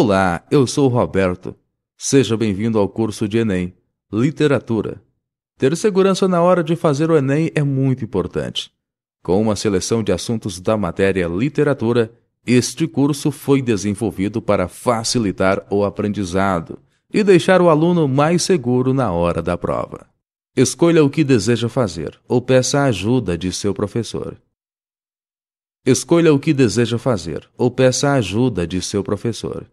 Olá, eu sou o Roberto. Seja bem-vindo ao curso de Enem, Literatura. Ter segurança na hora de fazer o Enem é muito importante. Com uma seleção de assuntos da matéria Literatura, este curso foi desenvolvido para facilitar o aprendizado e deixar o aluno mais seguro na hora da prova. Escolha o que deseja fazer ou peça a ajuda de seu professor. Escolha o que deseja fazer ou peça a ajuda de seu professor.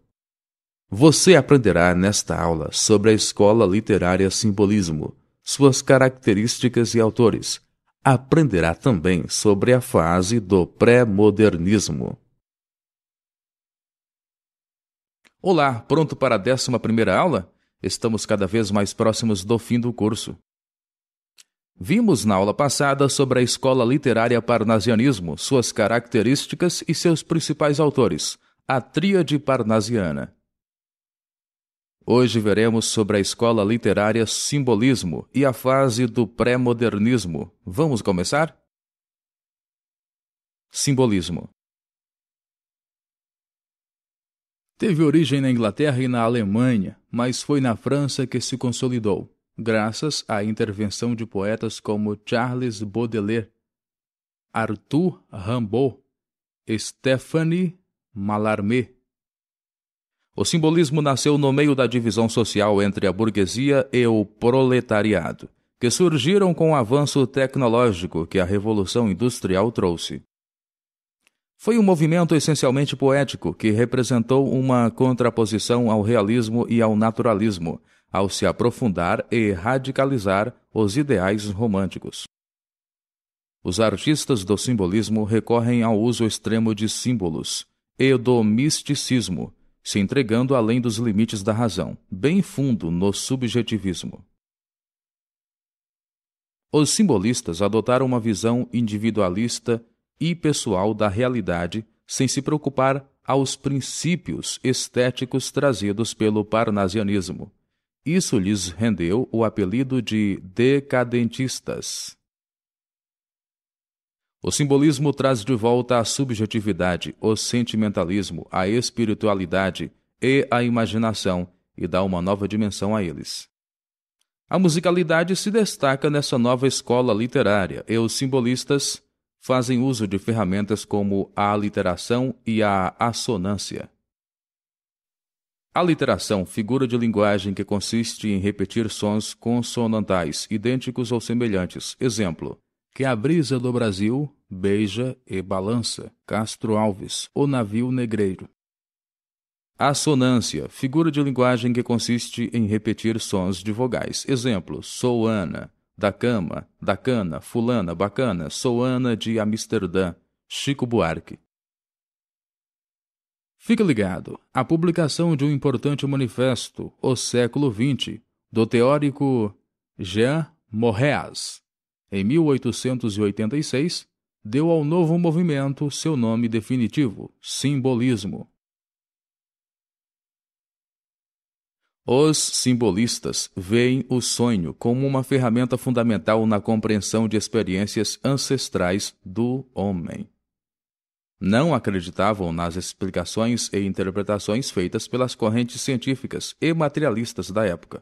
Você aprenderá nesta aula sobre a escola literária Simbolismo, suas características e autores. Aprenderá também sobre a fase do pré-modernismo. Olá, pronto para a 11 aula? Estamos cada vez mais próximos do fim do curso. Vimos na aula passada sobre a escola literária Parnasianismo, suas características e seus principais autores, a Tríade Parnasiana. Hoje veremos sobre a escola literária Simbolismo e a fase do pré-modernismo. Vamos começar? Simbolismo Teve origem na Inglaterra e na Alemanha, mas foi na França que se consolidou, graças à intervenção de poetas como Charles Baudelaire, Arthur Rimbaud, Stephanie Mallarmé, o simbolismo nasceu no meio da divisão social entre a burguesia e o proletariado, que surgiram com o avanço tecnológico que a Revolução Industrial trouxe. Foi um movimento essencialmente poético que representou uma contraposição ao realismo e ao naturalismo, ao se aprofundar e radicalizar os ideais românticos. Os artistas do simbolismo recorrem ao uso extremo de símbolos e do misticismo se entregando além dos limites da razão, bem fundo no subjetivismo. Os simbolistas adotaram uma visão individualista e pessoal da realidade sem se preocupar aos princípios estéticos trazidos pelo parnasianismo. Isso lhes rendeu o apelido de decadentistas. O simbolismo traz de volta a subjetividade, o sentimentalismo, a espiritualidade e a imaginação e dá uma nova dimensão a eles. A musicalidade se destaca nessa nova escola literária e os simbolistas fazem uso de ferramentas como a aliteração e a assonância. A aliteração, figura de linguagem que consiste em repetir sons consonantais idênticos ou semelhantes. Exemplo: que a brisa do Brasil beija e balança. Castro Alves, o navio negreiro. Assonância, figura de linguagem que consiste em repetir sons de vogais. Exemplo: sou Ana, da cama, da cana, fulana, bacana, sou Ana de Amsterdã, Chico Buarque. Fica ligado. A publicação de um importante manifesto, O Século XX, do teórico Jean Morréas em 1886, deu ao novo movimento seu nome definitivo, simbolismo. Os simbolistas veem o sonho como uma ferramenta fundamental na compreensão de experiências ancestrais do homem. Não acreditavam nas explicações e interpretações feitas pelas correntes científicas e materialistas da época.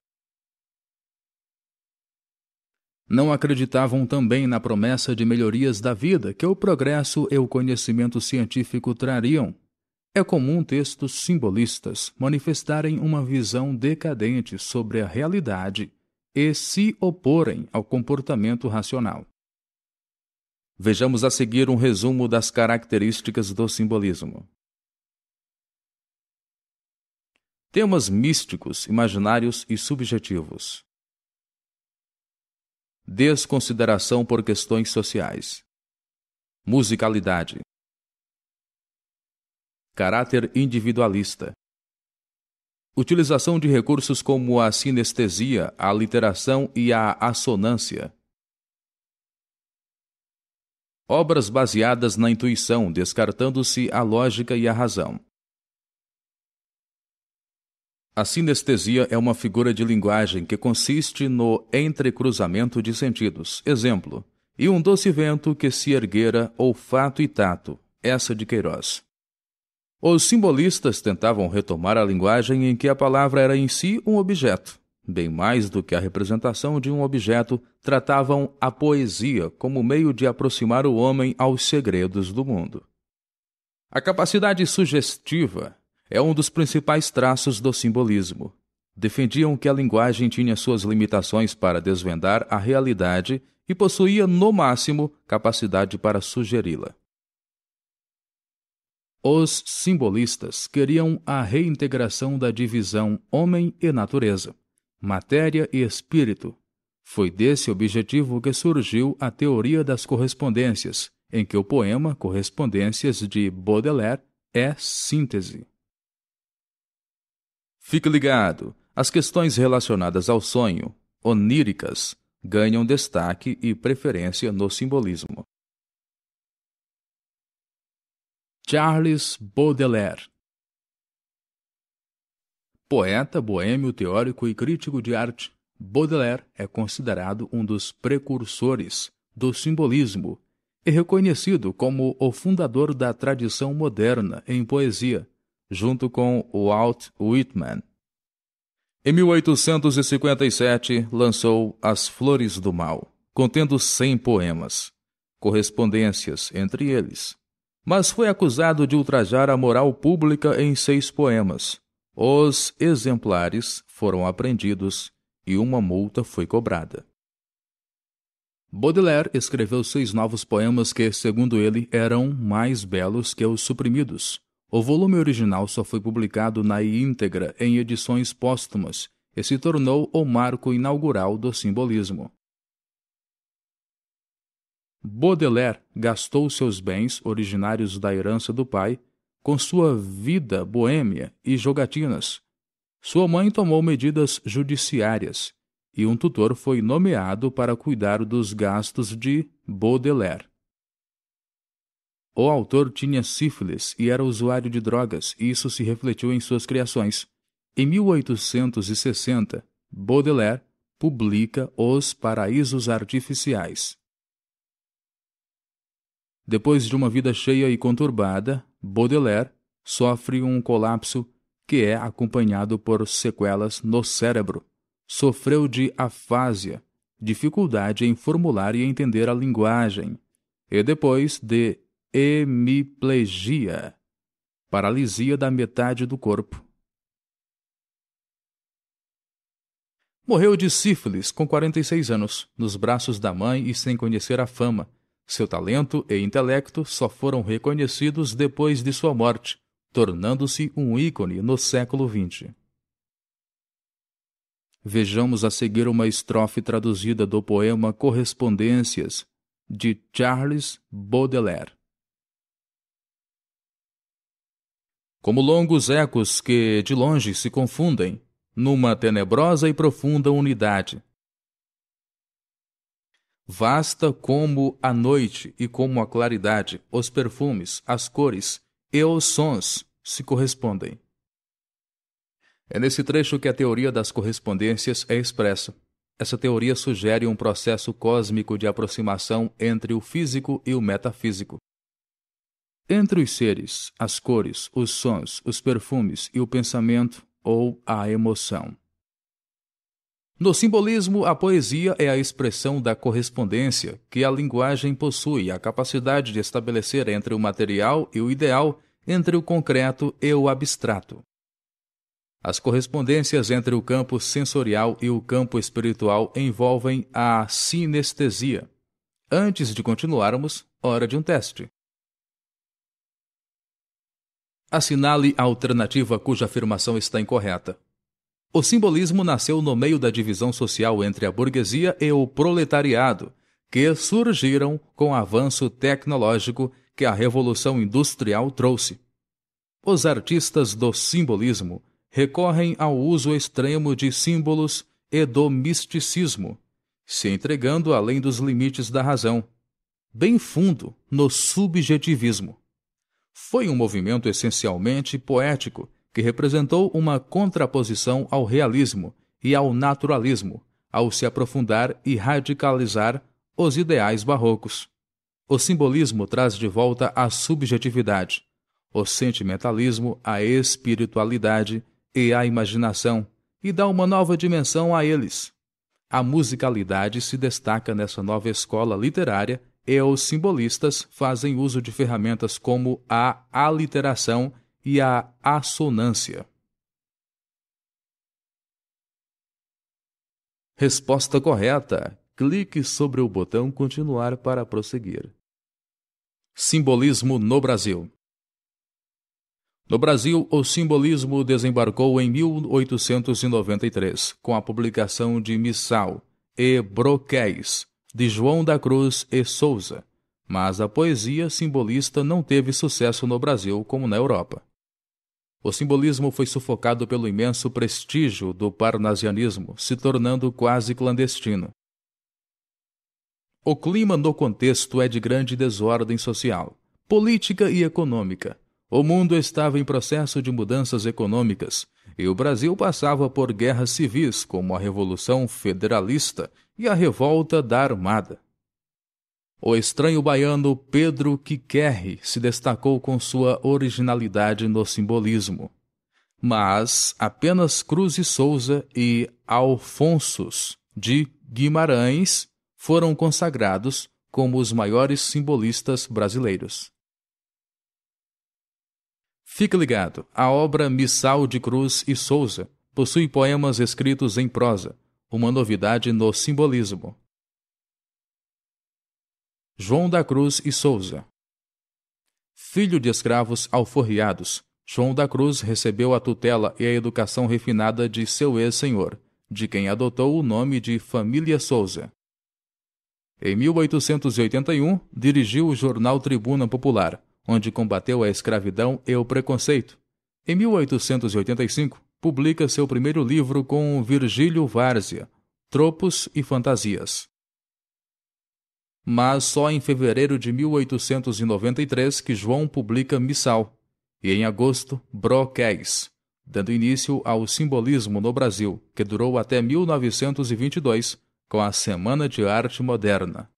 Não acreditavam também na promessa de melhorias da vida que o progresso e o conhecimento científico trariam. É comum textos simbolistas manifestarem uma visão decadente sobre a realidade e se oporem ao comportamento racional. Vejamos a seguir um resumo das características do simbolismo. Temas místicos, imaginários e subjetivos desconsideração por questões sociais. Musicalidade. Caráter individualista. Utilização de recursos como a sinestesia, a literação e a assonância. Obras baseadas na intuição, descartando-se a lógica e a razão. A sinestesia é uma figura de linguagem que consiste no entrecruzamento de sentidos. Exemplo: E um doce vento que se erguera, olfato e tato, essa de Queiroz. Os simbolistas tentavam retomar a linguagem em que a palavra era em si um objeto. Bem mais do que a representação de um objeto, tratavam a poesia como meio de aproximar o homem aos segredos do mundo. A capacidade sugestiva é um dos principais traços do simbolismo. Defendiam que a linguagem tinha suas limitações para desvendar a realidade e possuía, no máximo, capacidade para sugeri-la. Os simbolistas queriam a reintegração da divisão homem e natureza, matéria e espírito. Foi desse objetivo que surgiu a teoria das correspondências, em que o poema Correspondências de Baudelaire é síntese. Fique ligado! As questões relacionadas ao sonho, oníricas, ganham destaque e preferência no simbolismo. Charles Baudelaire Poeta, boêmio, teórico e crítico de arte, Baudelaire é considerado um dos precursores do simbolismo e reconhecido como o fundador da tradição moderna em poesia, junto com Walt Whitman. Em 1857, lançou As Flores do Mal, contendo 100 poemas, correspondências entre eles, mas foi acusado de ultrajar a moral pública em seis poemas. Os exemplares foram apreendidos e uma multa foi cobrada. Baudelaire escreveu seis novos poemas que, segundo ele, eram mais belos que os suprimidos, o volume original só foi publicado na íntegra em edições póstumas e se tornou o marco inaugural do simbolismo. Baudelaire gastou seus bens originários da herança do pai com sua vida boêmia e jogatinas. Sua mãe tomou medidas judiciárias e um tutor foi nomeado para cuidar dos gastos de Baudelaire. O autor tinha sífilis e era usuário de drogas, e isso se refletiu em suas criações. Em 1860, Baudelaire publica Os Paraísos Artificiais. Depois de uma vida cheia e conturbada, Baudelaire sofre um colapso que é acompanhado por sequelas no cérebro. Sofreu de afásia, dificuldade em formular e entender a linguagem, e depois de hemiplegia paralisia da metade do corpo. Morreu de sífilis com 46 anos, nos braços da mãe e sem conhecer a fama. Seu talento e intelecto só foram reconhecidos depois de sua morte, tornando-se um ícone no século XX. Vejamos a seguir uma estrofe traduzida do poema Correspondências, de Charles Baudelaire. como longos ecos que, de longe, se confundem numa tenebrosa e profunda unidade. Vasta como a noite e como a claridade, os perfumes, as cores e os sons se correspondem. É nesse trecho que a teoria das correspondências é expressa. Essa teoria sugere um processo cósmico de aproximação entre o físico e o metafísico. Entre os seres, as cores, os sons, os perfumes e o pensamento ou a emoção. No simbolismo, a poesia é a expressão da correspondência que a linguagem possui a capacidade de estabelecer entre o material e o ideal, entre o concreto e o abstrato. As correspondências entre o campo sensorial e o campo espiritual envolvem a sinestesia. Antes de continuarmos, hora de um teste assinale a alternativa cuja afirmação está incorreta. O simbolismo nasceu no meio da divisão social entre a burguesia e o proletariado, que surgiram com o avanço tecnológico que a Revolução Industrial trouxe. Os artistas do simbolismo recorrem ao uso extremo de símbolos e do misticismo, se entregando além dos limites da razão, bem fundo no subjetivismo. Foi um movimento essencialmente poético que representou uma contraposição ao realismo e ao naturalismo, ao se aprofundar e radicalizar os ideais barrocos. O simbolismo traz de volta a subjetividade, o sentimentalismo a espiritualidade e a imaginação, e dá uma nova dimensão a eles. A musicalidade se destaca nessa nova escola literária e os simbolistas fazem uso de ferramentas como a aliteração e a assonância. Resposta correta. Clique sobre o botão Continuar para prosseguir. Simbolismo no Brasil. No Brasil, o simbolismo desembarcou em 1893, com a publicação de Missal e Broquéis, de João da Cruz e Souza, mas a poesia simbolista não teve sucesso no Brasil como na Europa. O simbolismo foi sufocado pelo imenso prestígio do parnasianismo, se tornando quase clandestino. O clima no contexto é de grande desordem social, política e econômica. O mundo estava em processo de mudanças econômicas e o Brasil passava por guerras civis, como a Revolução Federalista e a revolta da Armada. O estranho baiano Pedro Quiquerre se destacou com sua originalidade no simbolismo. Mas apenas Cruz e Souza e Alfonsos de Guimarães foram consagrados como os maiores simbolistas brasileiros. Fique ligado, a obra Missal de Cruz e Souza possui poemas escritos em prosa, uma novidade no simbolismo. João da Cruz e Souza Filho de escravos alforriados, João da Cruz recebeu a tutela e a educação refinada de seu ex-senhor, de quem adotou o nome de Família Souza. Em 1881, dirigiu o jornal Tribuna Popular, onde combateu a escravidão e o preconceito. Em 1885, publica seu primeiro livro com Virgílio Várzea, Tropos e Fantasias. Mas só em fevereiro de 1893 que João publica Missal, e em agosto, Broquéis, dando início ao simbolismo no Brasil, que durou até 1922, com a Semana de Arte Moderna.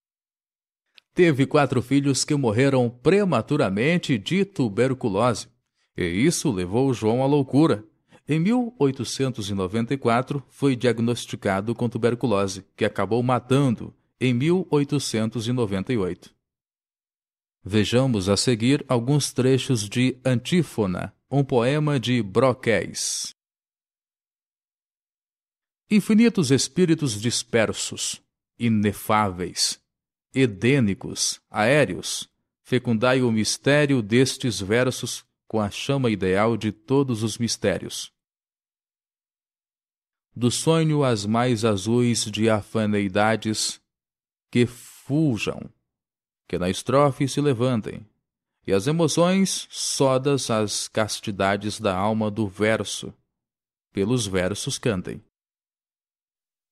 Teve quatro filhos que morreram prematuramente de tuberculose, e isso levou João à loucura, em 1894, foi diagnosticado com tuberculose, que acabou matando em 1898. Vejamos a seguir alguns trechos de Antífona, um poema de Broquéis. Infinitos espíritos dispersos, inefáveis, edênicos, aéreos, fecundai o mistério destes versos com a chama ideal de todos os mistérios do sonho as mais azuis diafaneidades, que fujam, que na estrofe se levantem, e as emoções sodas as castidades da alma do verso, pelos versos cantem.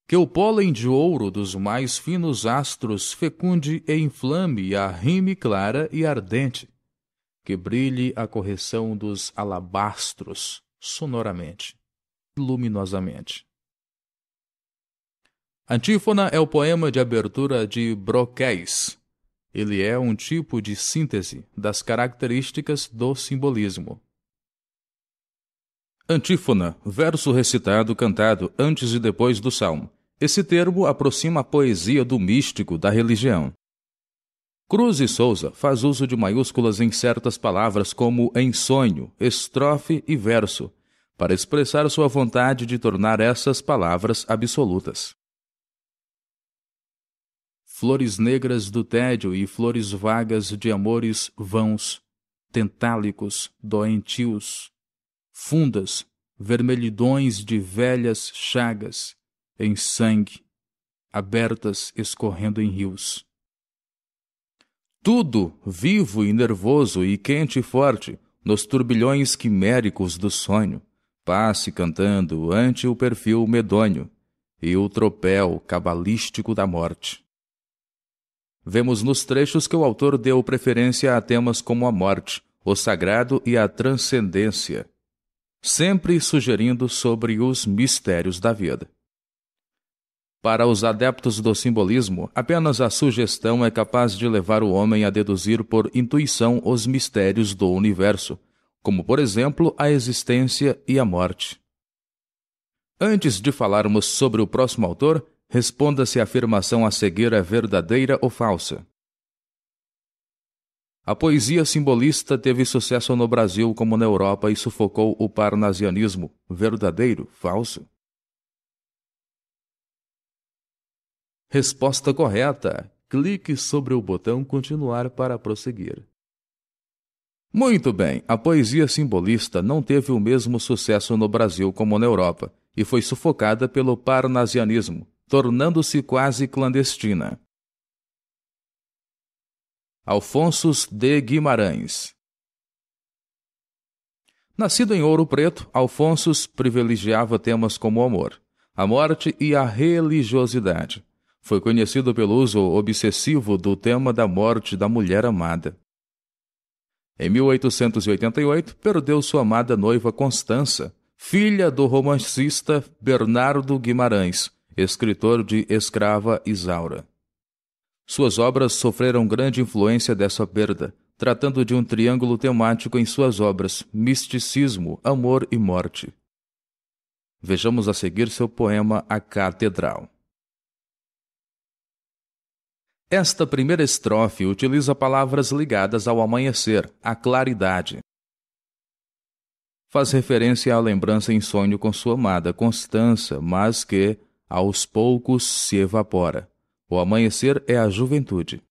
Que o pólen de ouro dos mais finos astros fecunde e inflame a rime clara e ardente, que brilhe a correção dos alabastros sonoramente, luminosamente. Antífona é o poema de abertura de Broquéis. Ele é um tipo de síntese das características do simbolismo. Antífona, verso recitado cantado antes e depois do salmo. Esse termo aproxima a poesia do místico da religião. Cruz e Souza faz uso de maiúsculas em certas palavras como em sonho, estrofe e verso, para expressar sua vontade de tornar essas palavras absolutas flores negras do tédio e flores vagas de amores vãos, tentálicos, doentios, fundas, vermelhidões de velhas chagas, em sangue, abertas escorrendo em rios. Tudo vivo e nervoso e quente e forte, nos turbilhões quiméricos do sonho, passe cantando ante o perfil medonho e o tropel cabalístico da morte. Vemos nos trechos que o autor deu preferência a temas como a morte, o sagrado e a transcendência, sempre sugerindo sobre os mistérios da vida. Para os adeptos do simbolismo, apenas a sugestão é capaz de levar o homem a deduzir por intuição os mistérios do universo, como, por exemplo, a existência e a morte. Antes de falarmos sobre o próximo autor, Responda se a afirmação a seguir é verdadeira ou falsa. A poesia simbolista teve sucesso no Brasil como na Europa e sufocou o parnasianismo. Verdadeiro, falso? Resposta correta. Clique sobre o botão Continuar para prosseguir. Muito bem, a poesia simbolista não teve o mesmo sucesso no Brasil como na Europa e foi sufocada pelo parnasianismo, tornando-se quase clandestina. Alfonsos de Guimarães Nascido em Ouro Preto, Alfonsos privilegiava temas como o amor, a morte e a religiosidade. Foi conhecido pelo uso obsessivo do tema da morte da mulher amada. Em 1888, perdeu sua amada noiva Constança, filha do romancista Bernardo Guimarães, escritor de Escrava Isaura. Suas obras sofreram grande influência dessa perda, tratando de um triângulo temático em suas obras: misticismo, amor e morte. Vejamos a seguir seu poema A Catedral. Esta primeira estrofe utiliza palavras ligadas ao amanhecer, à claridade. Faz referência à lembrança em sonho com sua amada Constança, mas que, aos poucos se evapora. O amanhecer é a juventude.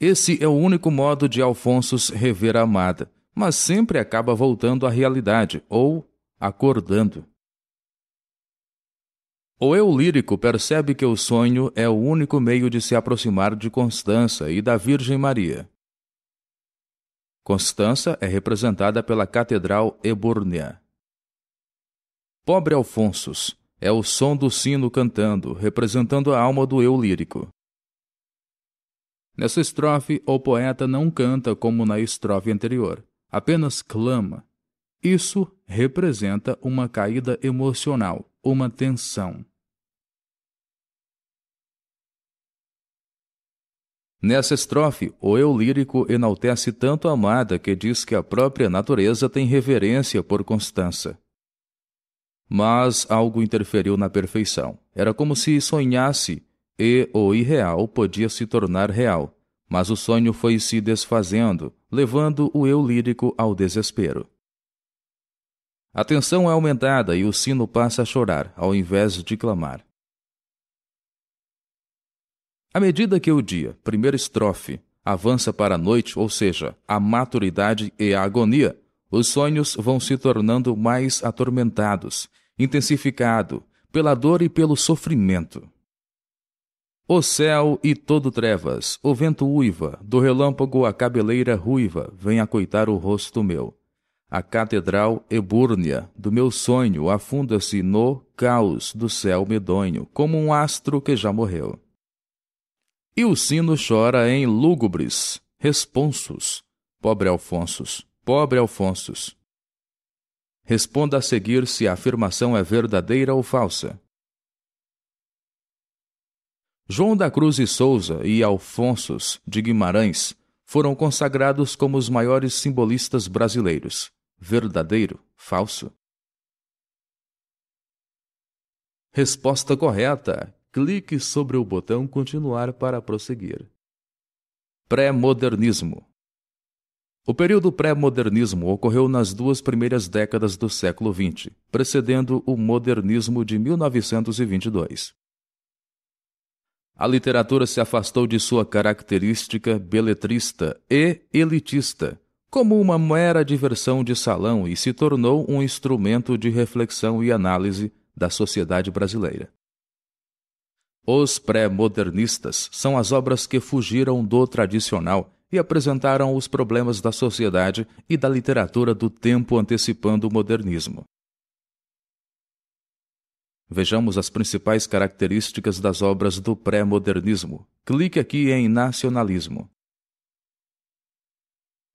Esse é o único modo de Alfonso rever a amada, mas sempre acaba voltando à realidade ou acordando. O eu lírico percebe que o sonho é o único meio de se aproximar de Constança e da Virgem Maria. Constança é representada pela Catedral Ebúrnea. Pobre Alfonsos, é o som do sino cantando, representando a alma do eu lírico. Nessa estrofe, o poeta não canta como na estrofe anterior, apenas clama. Isso representa uma caída emocional, uma tensão. Nessa estrofe, o eu lírico enaltece tanto a amada que diz que a própria natureza tem reverência por Constança mas algo interferiu na perfeição. Era como se sonhasse e o irreal podia se tornar real, mas o sonho foi se desfazendo, levando o eu lírico ao desespero. A tensão é aumentada e o sino passa a chorar, ao invés de clamar. À medida que o dia, primeira estrofe, avança para a noite, ou seja, a maturidade e a agonia, os sonhos vão se tornando mais atormentados intensificado pela dor e pelo sofrimento. O céu e todo trevas, o vento uiva, do relâmpago a cabeleira ruiva, vem acoitar o rosto meu. A catedral ebúrnea do meu sonho afunda-se no caos do céu medonho, como um astro que já morreu. E o sino chora em lúgubres responsos. Pobre Alfonsos, pobre Alfonsos. Responda a seguir se a afirmação é verdadeira ou falsa. João da Cruz e Souza e Alfonsos de Guimarães foram consagrados como os maiores simbolistas brasileiros. Verdadeiro? Falso? Resposta correta. Clique sobre o botão Continuar para prosseguir. Pré-modernismo. O período pré-modernismo ocorreu nas duas primeiras décadas do século XX, precedendo o modernismo de 1922. A literatura se afastou de sua característica beletrista e elitista, como uma mera diversão de salão e se tornou um instrumento de reflexão e análise da sociedade brasileira. Os pré-modernistas são as obras que fugiram do tradicional e apresentaram os problemas da sociedade e da literatura do tempo antecipando o modernismo. Vejamos as principais características das obras do pré-modernismo. Clique aqui em Nacionalismo.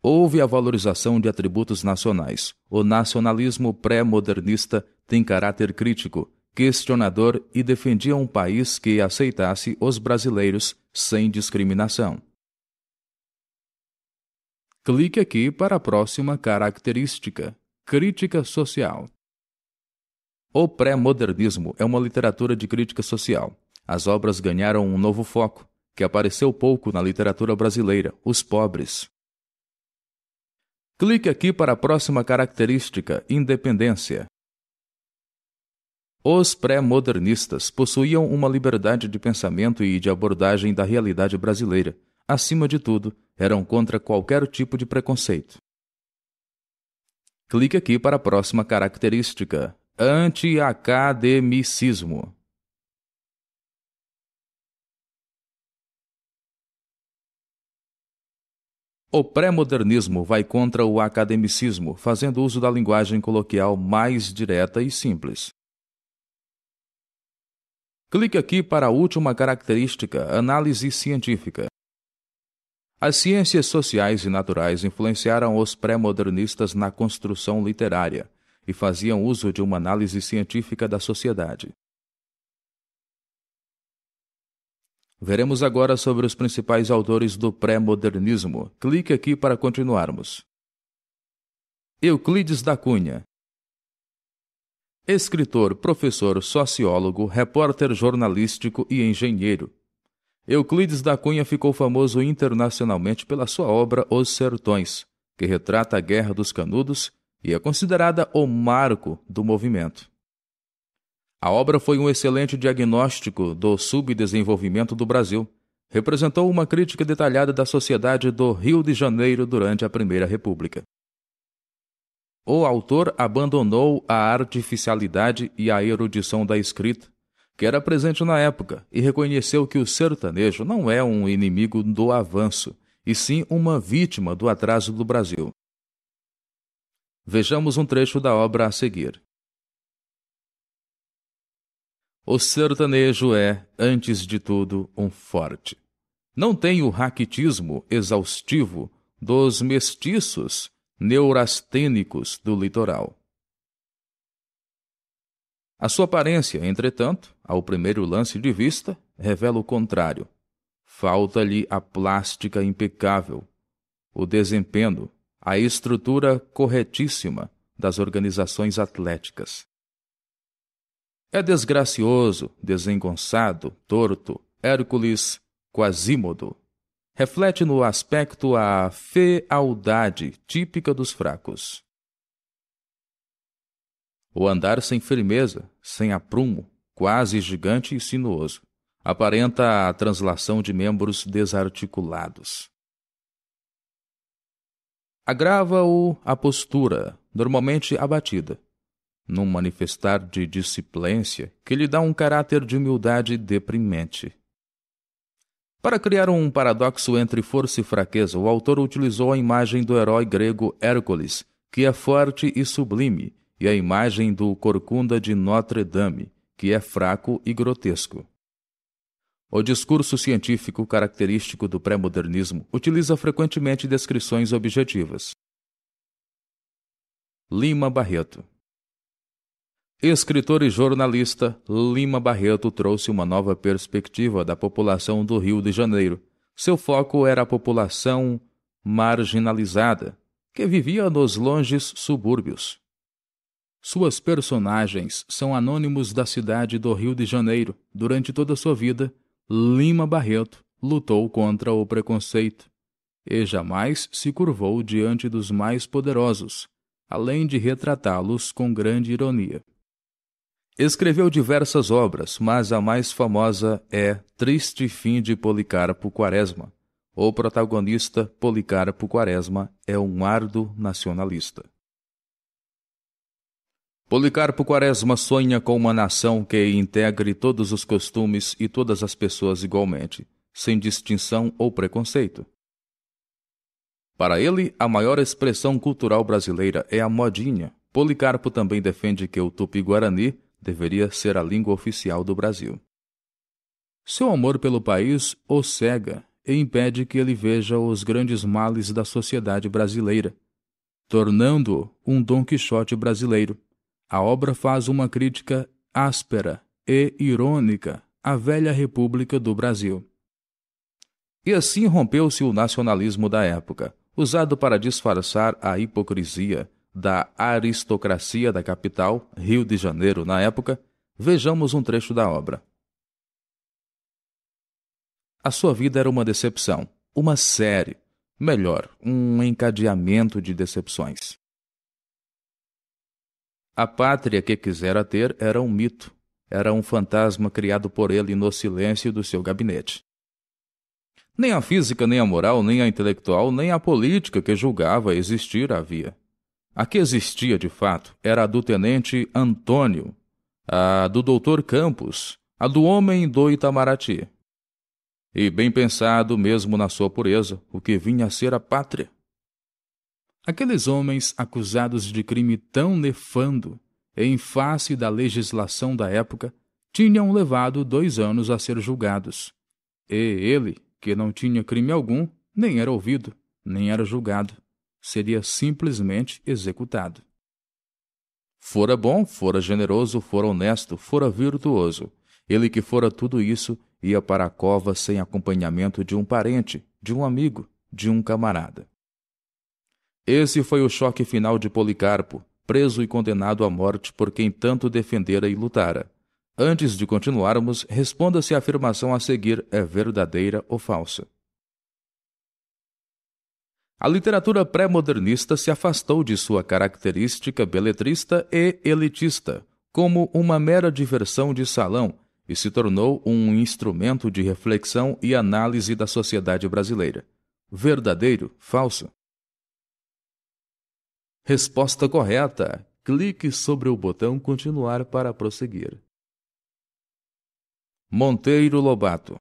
Houve a valorização de atributos nacionais. O nacionalismo pré-modernista tem caráter crítico, questionador e defendia um país que aceitasse os brasileiros sem discriminação. Clique aqui para a próxima característica: crítica social. O pré-modernismo é uma literatura de crítica social. As obras ganharam um novo foco, que apareceu pouco na literatura brasileira: os pobres. Clique aqui para a próxima característica: independência. Os pré-modernistas possuíam uma liberdade de pensamento e de abordagem da realidade brasileira, acima de tudo, eram contra qualquer tipo de preconceito. Clique aqui para a próxima característica: anti-academicismo. O pré-modernismo vai contra o academicismo, fazendo uso da linguagem coloquial mais direta e simples. Clique aqui para a última característica: análise científica. As ciências sociais e naturais influenciaram os pré-modernistas na construção literária e faziam uso de uma análise científica da sociedade. Veremos agora sobre os principais autores do pré-modernismo. Clique aqui para continuarmos. Euclides da Cunha, escritor, professor, sociólogo, repórter jornalístico e engenheiro. Euclides da Cunha ficou famoso internacionalmente pela sua obra Os Sertões, que retrata a Guerra dos Canudos e é considerada o marco do movimento. A obra foi um excelente diagnóstico do subdesenvolvimento do Brasil. Representou uma crítica detalhada da sociedade do Rio de Janeiro durante a Primeira República. O autor abandonou a artificialidade e a erudição da escrita que era presente na época, e reconheceu que o sertanejo não é um inimigo do avanço, e sim uma vítima do atraso do Brasil. Vejamos um trecho da obra a seguir. O sertanejo é, antes de tudo, um forte. Não tem o raquitismo exaustivo dos mestiços neurastênicos do litoral. A sua aparência, entretanto, ao primeiro lance de vista, revela o contrário. Falta-lhe a plástica impecável, o desempenho, a estrutura corretíssima das organizações atléticas. É desgracioso, desengonçado, torto, Hércules, Quasímodo. Reflete no aspecto a fealdade típica dos fracos. O andar sem firmeza, sem aprumo, quase gigante e sinuoso. Aparenta a translação de membros desarticulados. Agrava-o a postura, normalmente abatida, num manifestar de disciplência que lhe dá um caráter de humildade deprimente. Para criar um paradoxo entre força e fraqueza, o autor utilizou a imagem do herói grego Hércules, que é forte e sublime, e a imagem do Corcunda de Notre-Dame, que é fraco e grotesco. O discurso científico característico do pré-modernismo utiliza frequentemente descrições objetivas. Lima Barreto Escritor e jornalista, Lima Barreto trouxe uma nova perspectiva da população do Rio de Janeiro. Seu foco era a população marginalizada, que vivia nos longes subúrbios. Suas personagens são anônimos da cidade do Rio de Janeiro. Durante toda sua vida, Lima Barreto lutou contra o preconceito e jamais se curvou diante dos mais poderosos, além de retratá-los com grande ironia. Escreveu diversas obras, mas a mais famosa é Triste Fim de Policarpo Quaresma. O protagonista, Policarpo Quaresma, é um árduo nacionalista. Policarpo Quaresma sonha com uma nação que integre todos os costumes e todas as pessoas igualmente, sem distinção ou preconceito. Para ele, a maior expressão cultural brasileira é a modinha. Policarpo também defende que o tupi-guarani deveria ser a língua oficial do Brasil. Seu amor pelo país o cega e impede que ele veja os grandes males da sociedade brasileira, tornando-o um Dom Quixote brasileiro a obra faz uma crítica áspera e irônica à velha República do Brasil. E assim rompeu-se o nacionalismo da época, usado para disfarçar a hipocrisia da aristocracia da capital, Rio de Janeiro, na época, vejamos um trecho da obra. A sua vida era uma decepção, uma série, melhor, um encadeamento de decepções. A pátria que quisera ter era um mito, era um fantasma criado por ele no silêncio do seu gabinete. Nem a física, nem a moral, nem a intelectual, nem a política que julgava existir havia. A que existia de fato era a do tenente Antônio, a do doutor Campos, a do homem do Itamaraty. E bem pensado mesmo na sua pureza, o que vinha a ser a pátria. Aqueles homens acusados de crime tão nefando, em face da legislação da época, tinham levado dois anos a ser julgados. E ele, que não tinha crime algum, nem era ouvido, nem era julgado. Seria simplesmente executado. Fora bom, fora generoso, fora honesto, fora virtuoso. Ele que fora tudo isso ia para a cova sem acompanhamento de um parente, de um amigo, de um camarada. Esse foi o choque final de Policarpo, preso e condenado à morte por quem tanto defendera e lutara. Antes de continuarmos, responda se a afirmação a seguir é verdadeira ou falsa. A literatura pré-modernista se afastou de sua característica beletrista e elitista, como uma mera diversão de salão, e se tornou um instrumento de reflexão e análise da sociedade brasileira. Verdadeiro? Falso? Resposta correta! Clique sobre o botão Continuar para prosseguir. Monteiro Lobato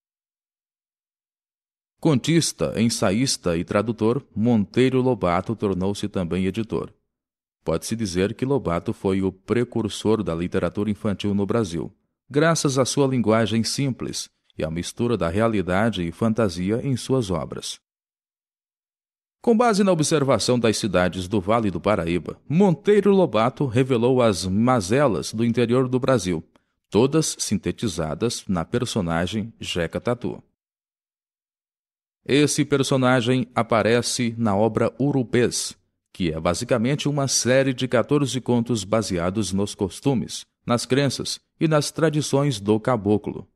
Contista, ensaísta e tradutor, Monteiro Lobato tornou-se também editor. Pode-se dizer que Lobato foi o precursor da literatura infantil no Brasil, graças à sua linguagem simples e à mistura da realidade e fantasia em suas obras. Com base na observação das cidades do Vale do Paraíba, Monteiro Lobato revelou as mazelas do interior do Brasil, todas sintetizadas na personagem Jeca Tatu. Esse personagem aparece na obra Urupês, que é basicamente uma série de 14 contos baseados nos costumes, nas crenças e nas tradições do caboclo.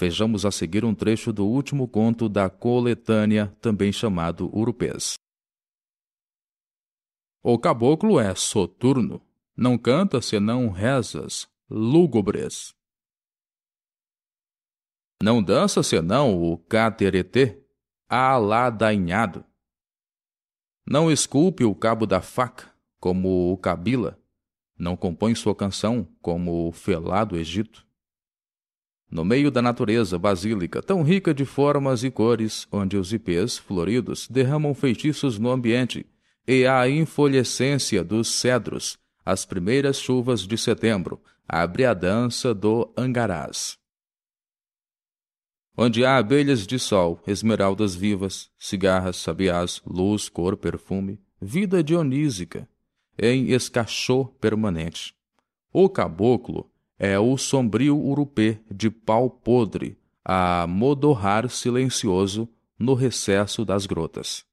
Vejamos a seguir um trecho do último conto da coletânea, também chamado Urupês. O caboclo é soturno, não canta senão rezas lúgubres. Não dança senão o cateretê, aladainhado. Não esculpe o cabo da faca, como o cabila. Não compõe sua canção, como o felado Egito no meio da natureza basílica tão rica de formas e cores, onde os ipês floridos derramam feitiços no ambiente, e a infolescência dos cedros, as primeiras chuvas de setembro, abre a dança do angarás. Onde há abelhas de sol, esmeraldas vivas, cigarras, sabiás, luz, cor, perfume, vida dionísica, em escachô permanente. O caboclo, é o sombrio urupê de pau podre, a modorrar silencioso no recesso das grotas.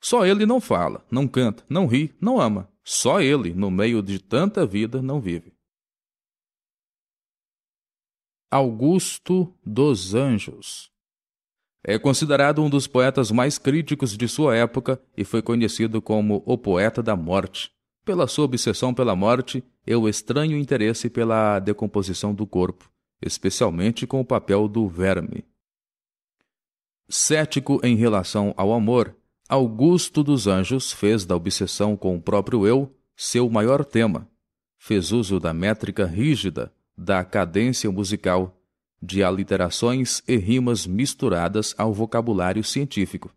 Só ele não fala, não canta, não ri, não ama. Só ele, no meio de tanta vida, não vive. Augusto dos Anjos é considerado um dos poetas mais críticos de sua época e foi conhecido como o poeta da morte, pela sua obsessão pela morte é o estranho interesse pela decomposição do corpo, especialmente com o papel do verme. Cético em relação ao amor, Augusto dos Anjos fez da obsessão com o próprio eu seu maior tema. Fez uso da métrica rígida, da cadência musical, de aliterações e rimas misturadas ao vocabulário científico.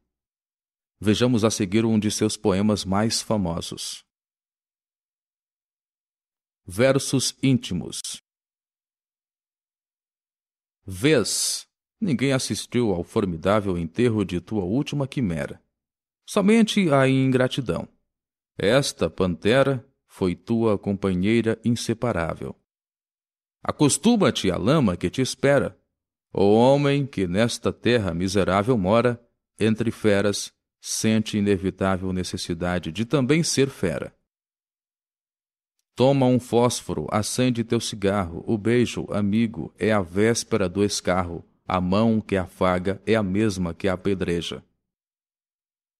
Vejamos a seguir um de seus poemas mais famosos versos íntimos. Vês, ninguém assistiu ao formidável enterro de tua última quimera. Somente a ingratidão. Esta pantera foi tua companheira inseparável. Acostuma-te à lama que te espera, o homem que nesta terra miserável mora, entre feras, sente inevitável necessidade de também ser fera. Toma um fósforo, acende teu cigarro, o beijo, amigo, é a véspera do escarro, a mão que afaga é a mesma que apedreja.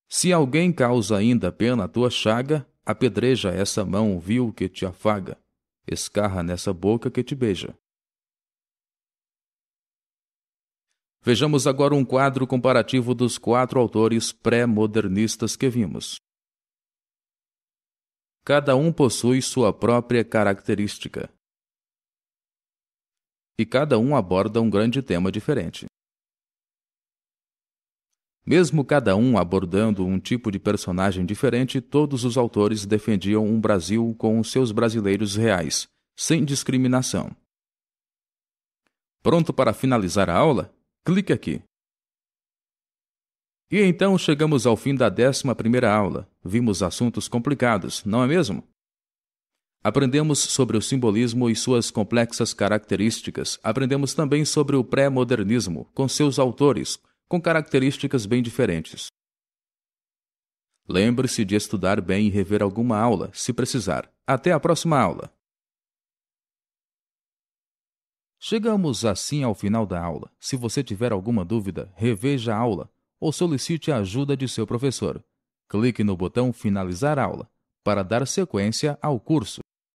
Se alguém causa ainda pena a tua chaga, apedreja essa mão vil que te afaga, escarra nessa boca que te beija. Vejamos agora um quadro comparativo dos quatro autores pré-modernistas que vimos. Cada um possui sua própria característica. E cada um aborda um grande tema diferente. Mesmo cada um abordando um tipo de personagem diferente, todos os autores defendiam um Brasil com os seus brasileiros reais, sem discriminação. Pronto para finalizar a aula? Clique aqui. E então chegamos ao fim da 11 primeira aula. Vimos assuntos complicados, não é mesmo? Aprendemos sobre o simbolismo e suas complexas características. Aprendemos também sobre o pré-modernismo, com seus autores, com características bem diferentes. Lembre-se de estudar bem e rever alguma aula, se precisar. Até a próxima aula! Chegamos assim ao final da aula. Se você tiver alguma dúvida, reveja a aula ou solicite a ajuda de seu professor. Clique no botão Finalizar aula para dar sequência ao curso.